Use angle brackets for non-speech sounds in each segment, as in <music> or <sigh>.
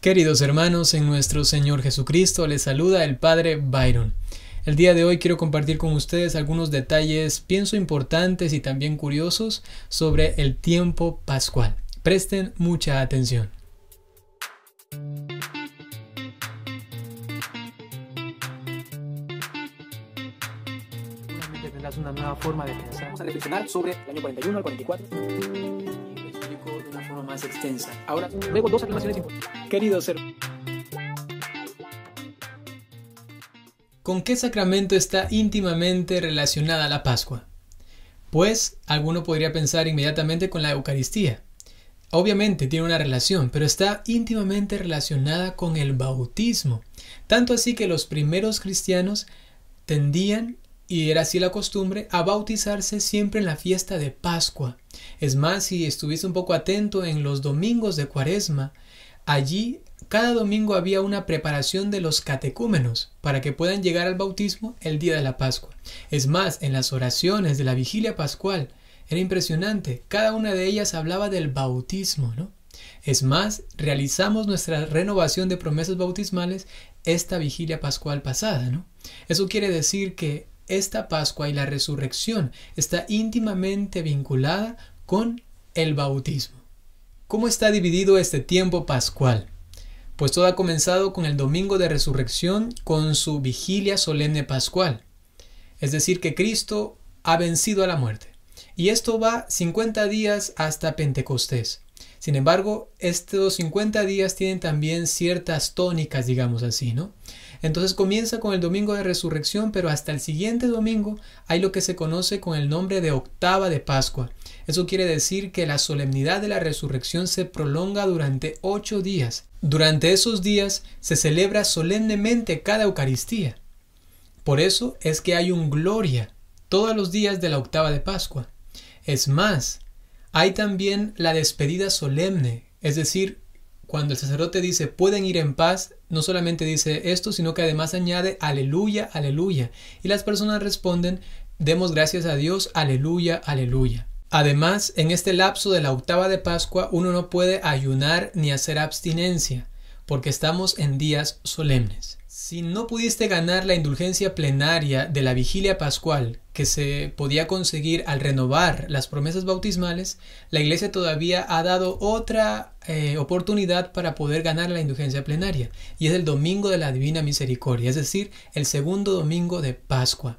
Queridos hermanos, en nuestro Señor Jesucristo les saluda el Padre Byron. El día de hoy quiero compartir con ustedes algunos detalles, pienso importantes y también curiosos sobre el tiempo pascual. Presten mucha atención. una nueva forma de sobre el de una forma más extensa. Ahora, luego dos afirmaciones importantes. Querido ser. ¿Con qué sacramento está íntimamente relacionada la Pascua? Pues alguno podría pensar inmediatamente con la Eucaristía. Obviamente tiene una relación, pero está íntimamente relacionada con el bautismo. Tanto así que los primeros cristianos tendían y era así la costumbre, a bautizarse siempre en la fiesta de Pascua. Es más, si estuviese un poco atento en los domingos de Cuaresma, allí cada domingo había una preparación de los catecúmenos para que puedan llegar al bautismo el día de la Pascua. Es más, en las oraciones de la vigilia pascual era impresionante, cada una de ellas hablaba del bautismo, ¿no? Es más, realizamos nuestra renovación de promesas bautismales esta vigilia pascual pasada, ¿no? Eso quiere decir que esta Pascua y la resurrección está íntimamente vinculada con el bautismo. ¿Cómo está dividido este tiempo pascual? Pues todo ha comenzado con el domingo de resurrección con su vigilia solemne pascual. Es decir, que Cristo ha vencido a la muerte. Y esto va 50 días hasta Pentecostés. Sin embargo, estos 50 días tienen también ciertas tónicas, digamos así, ¿no? Entonces comienza con el domingo de resurrección, pero hasta el siguiente domingo hay lo que se conoce con el nombre de octava de Pascua. Eso quiere decir que la solemnidad de la resurrección se prolonga durante ocho días. Durante esos días se celebra solemnemente cada Eucaristía. Por eso es que hay un gloria todos los días de la octava de Pascua. Es más, hay también la despedida solemne, es decir, cuando el sacerdote dice pueden ir en paz, no solamente dice esto, sino que además añade aleluya, aleluya. Y las personas responden, demos gracias a Dios, aleluya, aleluya. Además, en este lapso de la octava de Pascua uno no puede ayunar ni hacer abstinencia, porque estamos en días solemnes. Si no pudiste ganar la indulgencia plenaria de la vigilia pascual que se podía conseguir al renovar las promesas bautismales, la Iglesia todavía ha dado otra eh, oportunidad para poder ganar la indulgencia plenaria, y es el domingo de la Divina Misericordia, es decir, el segundo domingo de Pascua.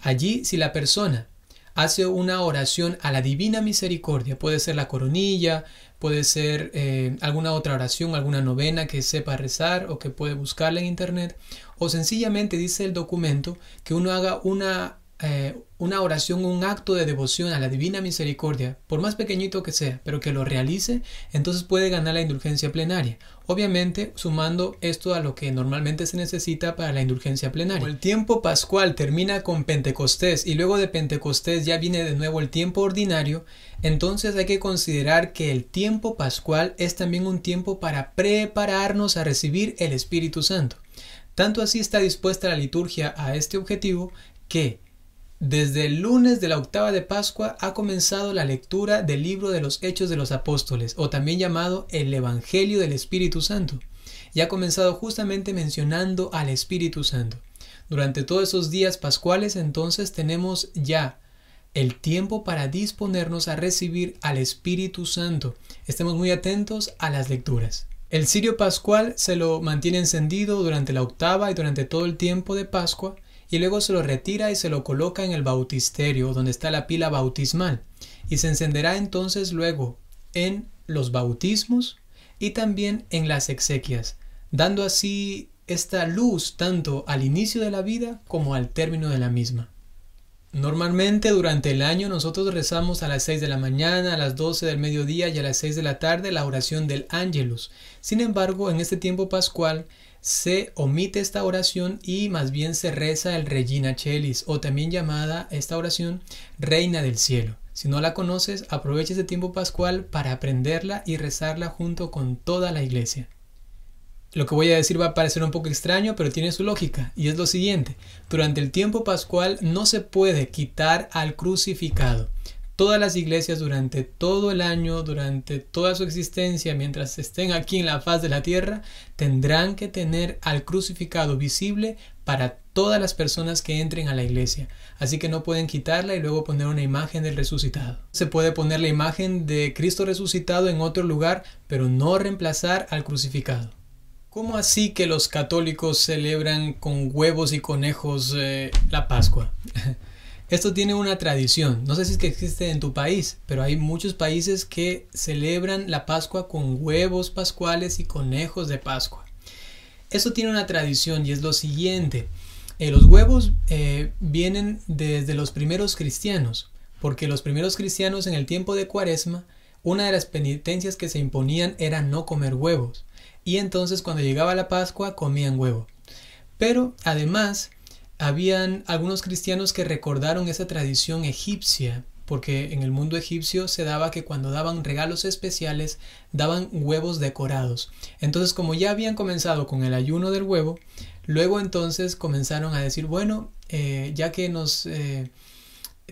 Allí, si la persona hace una oración a la divina misericordia. Puede ser la coronilla, puede ser eh, alguna otra oración, alguna novena que sepa rezar o que puede buscarla en internet. O sencillamente dice el documento que uno haga una eh, una oración, un acto de devoción a la divina misericordia, por más pequeñito que sea, pero que lo realice, entonces puede ganar la indulgencia plenaria. Obviamente, sumando esto a lo que normalmente se necesita para la indulgencia plenaria. el tiempo pascual termina con Pentecostés y luego de Pentecostés ya viene de nuevo el tiempo ordinario, entonces hay que considerar que el tiempo pascual es también un tiempo para prepararnos a recibir el Espíritu Santo. Tanto así está dispuesta la liturgia a este objetivo que desde el lunes de la octava de Pascua ha comenzado la lectura del libro de los Hechos de los Apóstoles, o también llamado el Evangelio del Espíritu Santo, y ha comenzado justamente mencionando al Espíritu Santo. Durante todos esos días pascuales entonces tenemos ya el tiempo para disponernos a recibir al Espíritu Santo. Estemos muy atentos a las lecturas. El cirio pascual se lo mantiene encendido durante la octava y durante todo el tiempo de Pascua y luego se lo retira y se lo coloca en el bautisterio donde está la pila bautismal y se encenderá entonces luego en los bautismos y también en las exequias, dando así esta luz tanto al inicio de la vida como al término de la misma. Normalmente durante el año nosotros rezamos a las 6 de la mañana, a las 12 del mediodía y a las 6 de la tarde la oración del ángelus. Sin embargo, en este tiempo pascual se omite esta oración y más bien se reza el Regina Chelis, o también llamada esta oración Reina del Cielo. Si no la conoces, aprovecha este tiempo pascual para aprenderla y rezarla junto con toda la iglesia. Lo que voy a decir va a parecer un poco extraño, pero tiene su lógica, y es lo siguiente. Durante el tiempo pascual no se puede quitar al crucificado todas las iglesias durante todo el año, durante toda su existencia, mientras estén aquí en la faz de la tierra, tendrán que tener al crucificado visible para todas las personas que entren a la iglesia. Así que no pueden quitarla y luego poner una imagen del resucitado. Se puede poner la imagen de Cristo resucitado en otro lugar, pero no reemplazar al crucificado. ¿Cómo así que los católicos celebran con huevos y conejos eh, la Pascua? <laughs> Esto tiene una tradición, no sé si es que existe en tu país, pero hay muchos países que celebran la Pascua con huevos pascuales y conejos de Pascua. Esto tiene una tradición y es lo siguiente. Eh, los huevos eh, vienen desde los primeros cristianos, porque los primeros cristianos en el tiempo de Cuaresma, una de las penitencias que se imponían era no comer huevos. Y entonces cuando llegaba la Pascua comían huevo. Pero además habían algunos cristianos que recordaron esa tradición egipcia, porque en el mundo egipcio se daba que cuando daban regalos especiales daban huevos decorados. Entonces como ya habían comenzado con el ayuno del huevo, luego entonces comenzaron a decir, bueno, eh, ya que nos eh,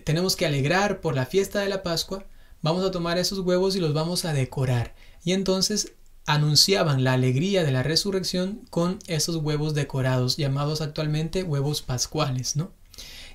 tenemos que alegrar por la fiesta de la Pascua, vamos a tomar esos huevos y los vamos a decorar. Y entonces anunciaban la alegría de la resurrección con esos huevos decorados, llamados actualmente huevos pascuales, ¿no?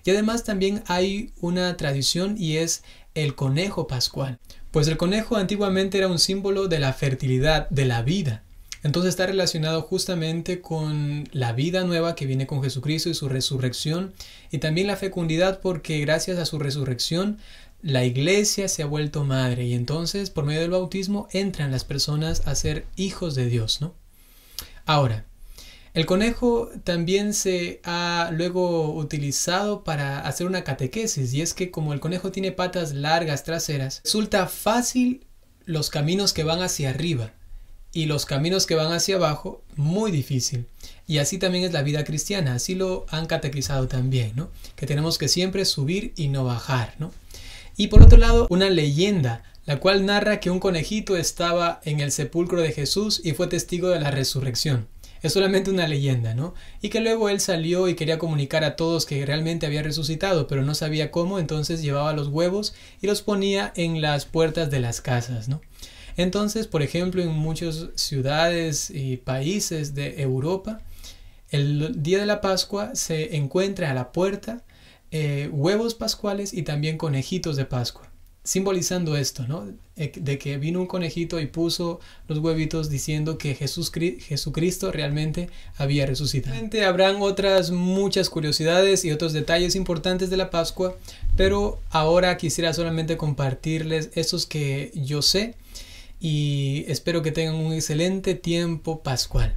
Y además también hay una tradición y es el conejo pascual, pues el conejo antiguamente era un símbolo de la fertilidad, de la vida. Entonces está relacionado justamente con la vida nueva que viene con Jesucristo y su resurrección y también la fecundidad porque gracias a su resurrección la iglesia se ha vuelto madre y entonces por medio del bautismo entran las personas a ser hijos de Dios, ¿no? Ahora, el conejo también se ha luego utilizado para hacer una catequesis y es que como el conejo tiene patas largas traseras, resulta fácil los caminos que van hacia arriba y los caminos que van hacia abajo muy difícil. Y así también es la vida cristiana, así lo han catequizado también, ¿no? Que tenemos que siempre subir y no bajar, ¿no? Y por otro lado, una leyenda, la cual narra que un conejito estaba en el sepulcro de Jesús y fue testigo de la resurrección. Es solamente una leyenda, ¿no? Y que luego él salió y quería comunicar a todos que realmente había resucitado, pero no sabía cómo, entonces llevaba los huevos y los ponía en las puertas de las casas, ¿no? Entonces, por ejemplo, en muchas ciudades y países de Europa, el día de la Pascua se encuentra a la puerta eh, huevos pascuales y también conejitos de Pascua, simbolizando esto, eh, De que vino un conejito y puso los huevitos diciendo que Jesucristo realmente había resucitado. Habrán otras muchas curiosidades y otros detalles importantes de la Pascua, pero ahora quisiera solamente compartirles esos que yo sé y espero que tengan un excelente tiempo pascual.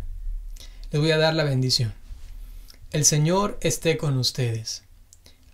Les voy a dar la bendición. El Señor esté con ustedes